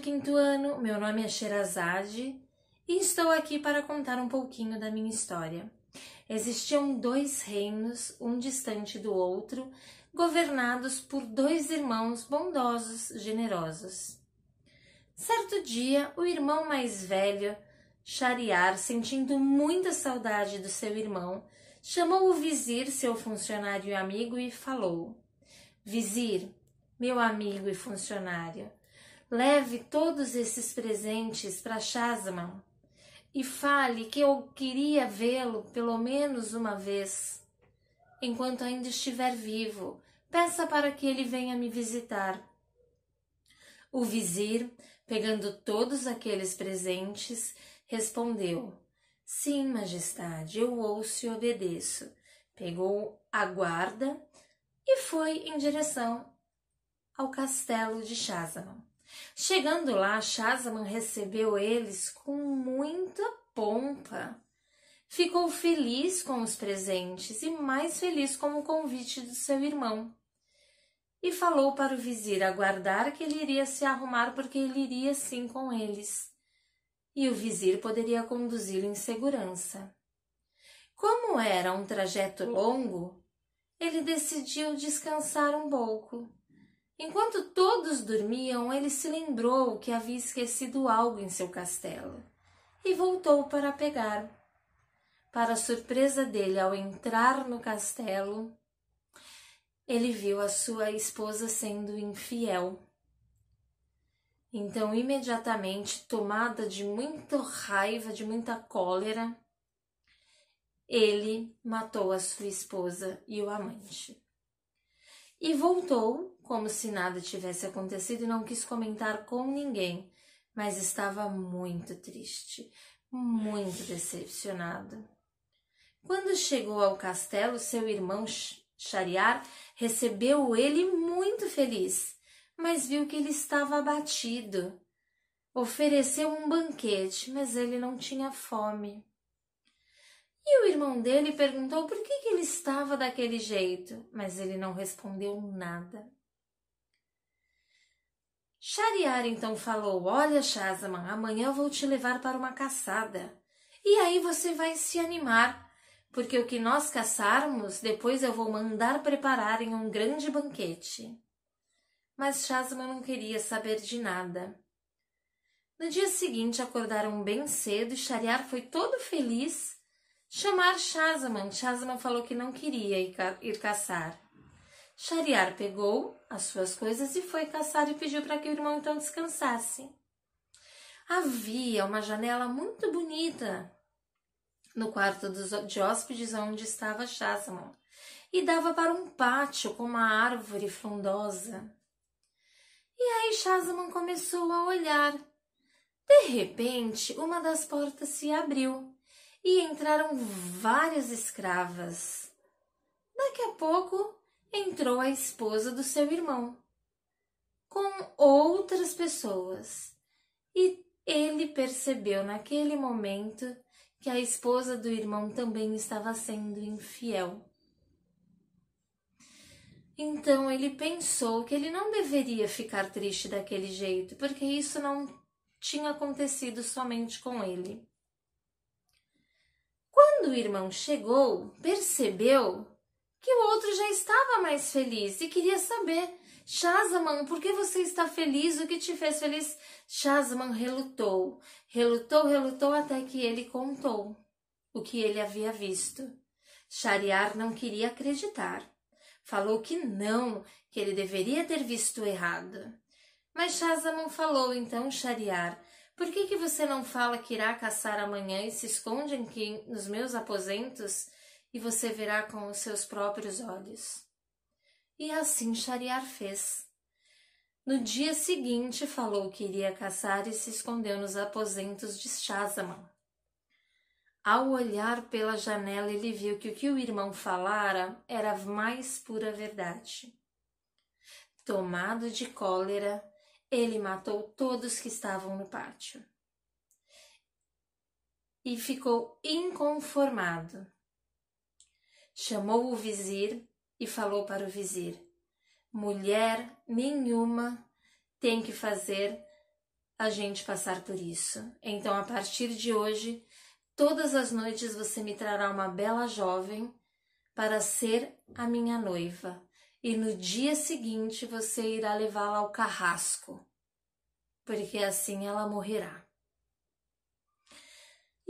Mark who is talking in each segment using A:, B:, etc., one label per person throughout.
A: quinto ano, meu nome é Sherazade e estou aqui para contar um pouquinho da minha história. Existiam dois reinos, um distante do outro, governados por dois irmãos bondosos, generosos. Certo dia, o irmão mais velho, Chariar, sentindo muita saudade do seu irmão, chamou o vizir, seu funcionário e amigo, e falou: Vizir, meu amigo e funcionário, Leve todos esses presentes para Shazman e fale que eu queria vê-lo pelo menos uma vez, enquanto ainda estiver vivo. Peça para que ele venha me visitar. O vizir, pegando todos aqueles presentes, respondeu: Sim, majestade, eu ouço e obedeço. Pegou a guarda e foi em direção ao castelo de Shazam. Chegando lá, Shazaman recebeu eles com muita pompa. Ficou feliz com os presentes e mais feliz com o convite do seu irmão. E falou para o vizir aguardar que ele iria se arrumar porque ele iria sim com eles. E o vizir poderia conduzi-lo em segurança. Como era um trajeto longo, ele decidiu descansar um pouco Enquanto todos dormiam, ele se lembrou que havia esquecido algo em seu castelo e voltou para pegar. Para surpresa dele, ao entrar no castelo, ele viu a sua esposa sendo infiel. Então, imediatamente, tomada de muita raiva, de muita cólera, ele matou a sua esposa e o amante. E voltou como se nada tivesse acontecido e não quis comentar com ninguém, mas estava muito triste, muito decepcionado. Quando chegou ao castelo, seu irmão Shariar recebeu ele muito feliz, mas viu que ele estava abatido. Ofereceu um banquete, mas ele não tinha fome. E o irmão dele perguntou por que, que ele estava daquele jeito, mas ele não respondeu nada. Shariar então falou: Olha, Shazaman, amanhã eu vou te levar para uma caçada. E aí você vai se animar, porque o que nós caçarmos, depois eu vou mandar preparar em um grande banquete. Mas Shazaman não queria saber de nada. No dia seguinte acordaram bem cedo e Shariar foi todo feliz chamar Shazaman. Shazaman falou que não queria ir caçar. Shariar pegou as suas coisas e foi caçar e pediu para que o irmão então descansasse. Havia uma janela muito bonita no quarto dos, de hóspedes onde estava Shazamon e dava para um pátio com uma árvore frondosa. E aí Shazamon começou a olhar. De repente, uma das portas se abriu e entraram várias escravas. Daqui a pouco, entrou a esposa do seu irmão, com outras pessoas, e ele percebeu naquele momento que a esposa do irmão também estava sendo infiel. Então ele pensou que ele não deveria ficar triste daquele jeito, porque isso não tinha acontecido somente com ele. Quando o irmão chegou, percebeu que o outro já estava mais feliz e queria saber. Shazaman, por que você está feliz? O que te fez feliz? Shazaman relutou, relutou, relutou até que ele contou o que ele havia visto. Shariar não queria acreditar. Falou que não, que ele deveria ter visto errado. Mas Shazaman falou então, Shariar, por que, que você não fala que irá caçar amanhã e se esconde aqui nos meus aposentos? e você verá com os seus próprios olhos. E assim Shariar fez. No dia seguinte, falou que iria caçar e se escondeu nos aposentos de Shazaman. Ao olhar pela janela, ele viu que o que o irmão falara era a mais pura verdade. Tomado de cólera, ele matou todos que estavam no pátio. E ficou inconformado Chamou o vizir e falou para o vizir: Mulher nenhuma tem que fazer a gente passar por isso. Então, a partir de hoje, todas as noites você me trará uma bela jovem para ser a minha noiva, e no dia seguinte você irá levá-la ao carrasco, porque assim ela morrerá.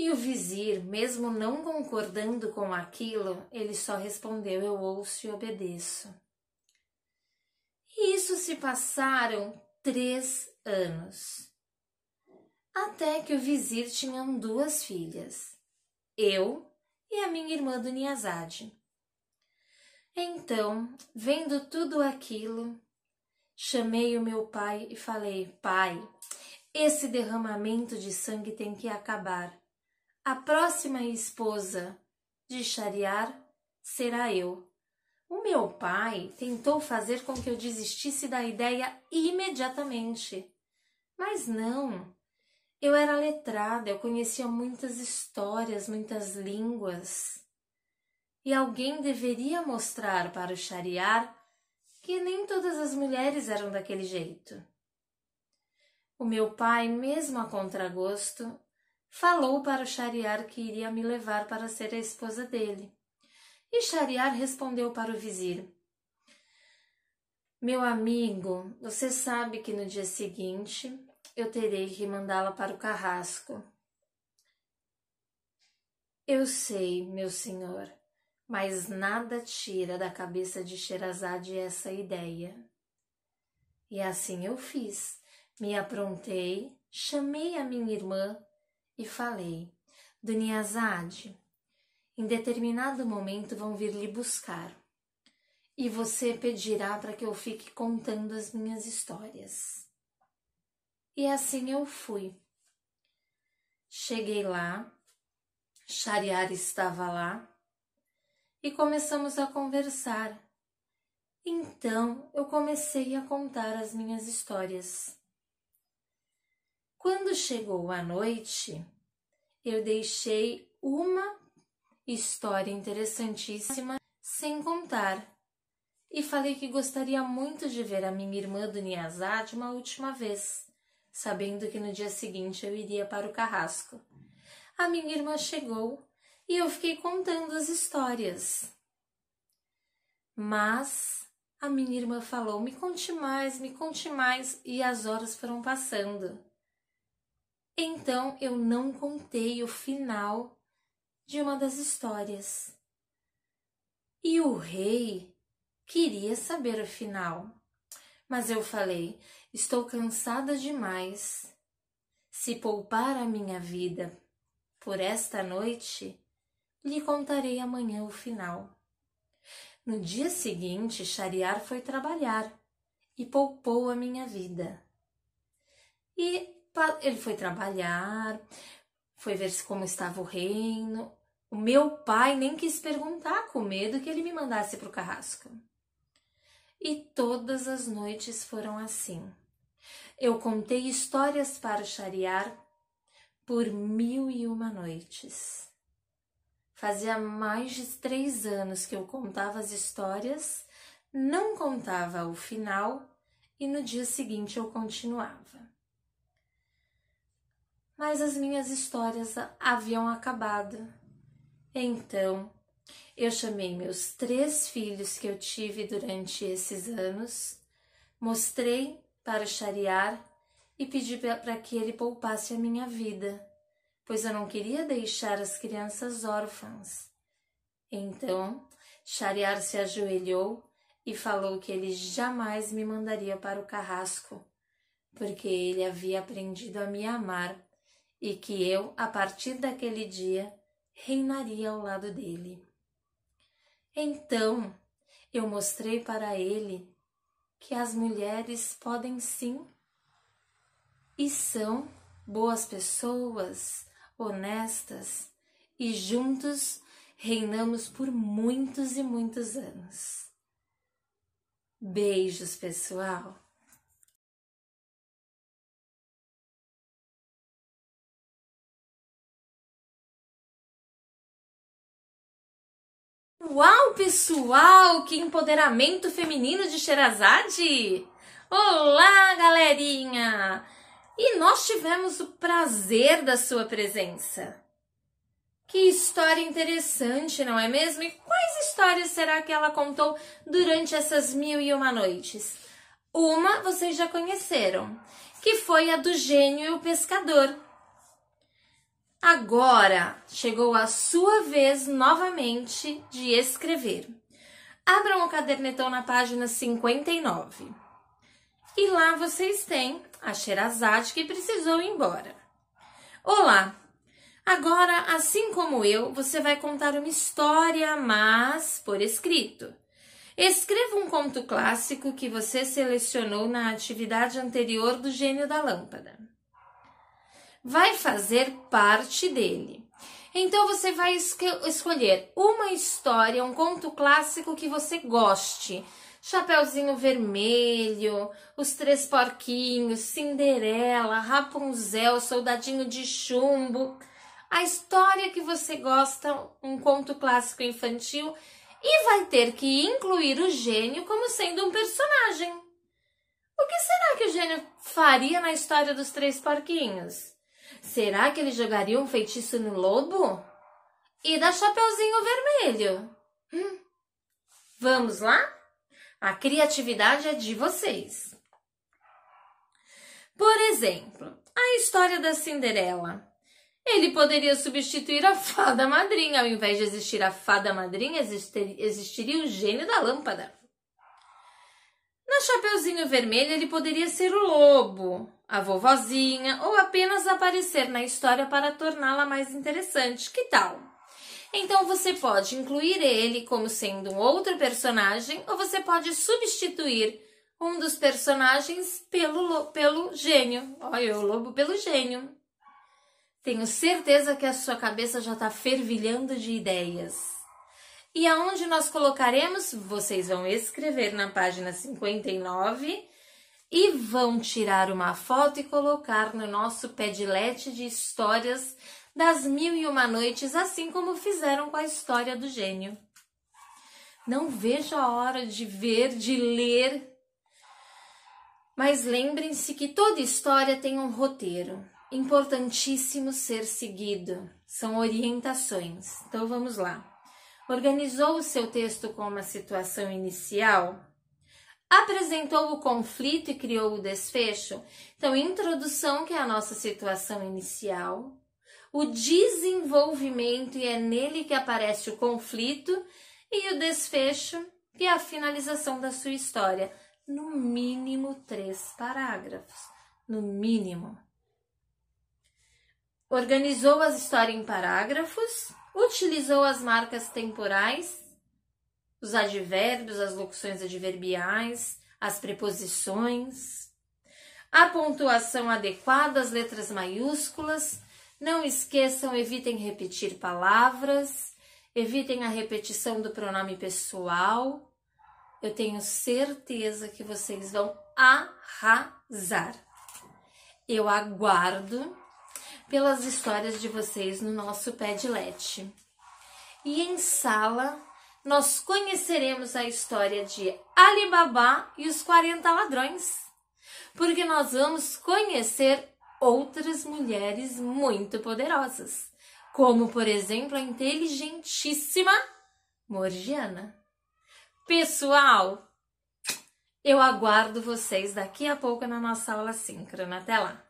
A: E o vizir, mesmo não concordando com aquilo, ele só respondeu: Eu ouço e obedeço. E isso se passaram três anos. Até que o vizir tinha duas filhas, eu e a minha irmã do Niazade. Então, vendo tudo aquilo, chamei o meu pai e falei: Pai, esse derramamento de sangue tem que acabar. A próxima esposa de Shariar será eu. O meu pai tentou fazer com que eu desistisse da ideia imediatamente. Mas não. Eu era letrada, eu conhecia muitas histórias, muitas línguas. E alguém deveria mostrar para o Shariar que nem todas as mulheres eram daquele jeito. O meu pai, mesmo a contragosto, falou para Shariar que iria me levar para ser a esposa dele. E Shariar respondeu para o vizir: Meu amigo, você sabe que no dia seguinte eu terei que mandá-la para o carrasco. Eu sei, meu senhor, mas nada tira da cabeça de Sherazade essa ideia. E assim eu fiz. Me aprontei, chamei a minha irmã e falei: Daniazade, em determinado momento vão vir lhe buscar e você pedirá para que eu fique contando as minhas histórias. E assim eu fui. Cheguei lá, Shariar estava lá e começamos a conversar. Então eu comecei a contar as minhas histórias. Quando chegou a noite, eu deixei uma história interessantíssima sem contar e falei que gostaria muito de ver a minha irmã do Niazade uma última vez, sabendo que no dia seguinte eu iria para o carrasco. A minha irmã chegou e eu fiquei contando as histórias. Mas a minha irmã falou: me conte mais, me conte mais, e as horas foram passando. Então eu não contei o final de uma das histórias. E o rei queria saber o final. Mas eu falei: estou cansada demais. Se poupar a minha vida por esta noite, lhe contarei amanhã o final. No dia seguinte, Chariar foi trabalhar e poupou a minha vida. E ele foi trabalhar, foi ver como estava o reino. O meu pai nem quis perguntar, com medo que ele me mandasse para o carrasco. E todas as noites foram assim. Eu contei histórias para o chariar por mil e uma noites. Fazia mais de três anos que eu contava as histórias, não contava o final e no dia seguinte eu continuava mas as minhas histórias haviam acabado. Então, eu chamei meus três filhos que eu tive durante esses anos, mostrei para o e pedi para que ele poupasse a minha vida, pois eu não queria deixar as crianças órfãs. Então, Chariar se ajoelhou e falou que ele jamais me mandaria para o carrasco, porque ele havia aprendido a me amar e que eu, a partir daquele dia, reinaria ao lado dele. Então eu mostrei para ele que as mulheres podem sim e são boas pessoas, honestas e juntos reinamos por muitos e muitos anos. Beijos, pessoal! Uau, pessoal! Que empoderamento feminino de Sherazade! Olá, galerinha! E nós tivemos o prazer da sua presença. Que história interessante, não é mesmo? E quais histórias será que ela contou durante essas mil e uma noites? Uma vocês já conheceram, que foi a do gênio e o pescador, Agora chegou a sua vez novamente de escrever. Abram o cadernetão na página 59. E lá vocês têm a Sherazade que precisou ir embora. Olá! Agora, assim como eu, você vai contar uma história, mas por escrito. Escreva um conto clássico que você selecionou na atividade anterior do Gênio da Lâmpada vai fazer parte dele. Então você vai escolher uma história, um conto clássico que você goste. Chapeuzinho Vermelho, Os Três Porquinhos, Cinderela, Rapunzel, Soldadinho de Chumbo. A história que você gosta, um conto clássico infantil, e vai ter que incluir o gênio como sendo um personagem. O que será que o gênio faria na história dos Três Porquinhos? Será que ele jogaria um feitiço no lobo? E da Chapeuzinho Vermelho? Hum. Vamos lá? A criatividade é de vocês. Por exemplo, a história da Cinderela. Ele poderia substituir a fada madrinha. Ao invés de existir a fada madrinha, existiria o gênio da lâmpada. Na Chapeuzinho Vermelho, ele poderia ser o lobo a vovozinha ou apenas aparecer na história para torná-la mais interessante. Que tal? Então você pode incluir ele como sendo um outro personagem ou você pode substituir um dos personagens pelo, pelo gênio. Olha, o lobo pelo gênio. Tenho certeza que a sua cabeça já está fervilhando de ideias. E aonde nós colocaremos? Vocês vão escrever na página 59 e vão tirar uma foto e colocar no nosso padlet de histórias das mil e uma noites, assim como fizeram com a história do gênio. Não vejo a hora de ver, de ler. Mas lembrem-se que toda história tem um roteiro, importantíssimo ser seguido. São orientações. Então vamos lá. Organizou o seu texto com uma situação inicial? apresentou o conflito e criou o desfecho. Então, introdução, que é a nossa situação inicial, o desenvolvimento, e é nele que aparece o conflito, e o desfecho, que é a finalização da sua história. No mínimo três parágrafos. No mínimo. Organizou a história em parágrafos, utilizou as marcas temporais os advérbios, as locuções adverbiais, as preposições. A pontuação adequada as letras maiúsculas. Não esqueçam, evitem repetir palavras, evitem a repetição do pronome pessoal. Eu tenho certeza que vocês vão arrasar. Eu aguardo pelas histórias de vocês no nosso Padlet. E em sala, nós conheceremos a história de Alibaba e os 40 ladrões, porque nós vamos conhecer outras mulheres muito poderosas, como por exemplo a inteligentíssima Morgiana. Pessoal, eu aguardo vocês daqui a pouco na nossa aula síncrona. Até lá!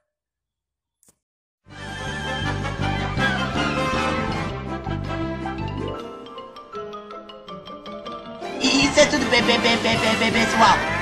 A: ser é tudo bem, bem, bem, bem, bem, bem, pessoal.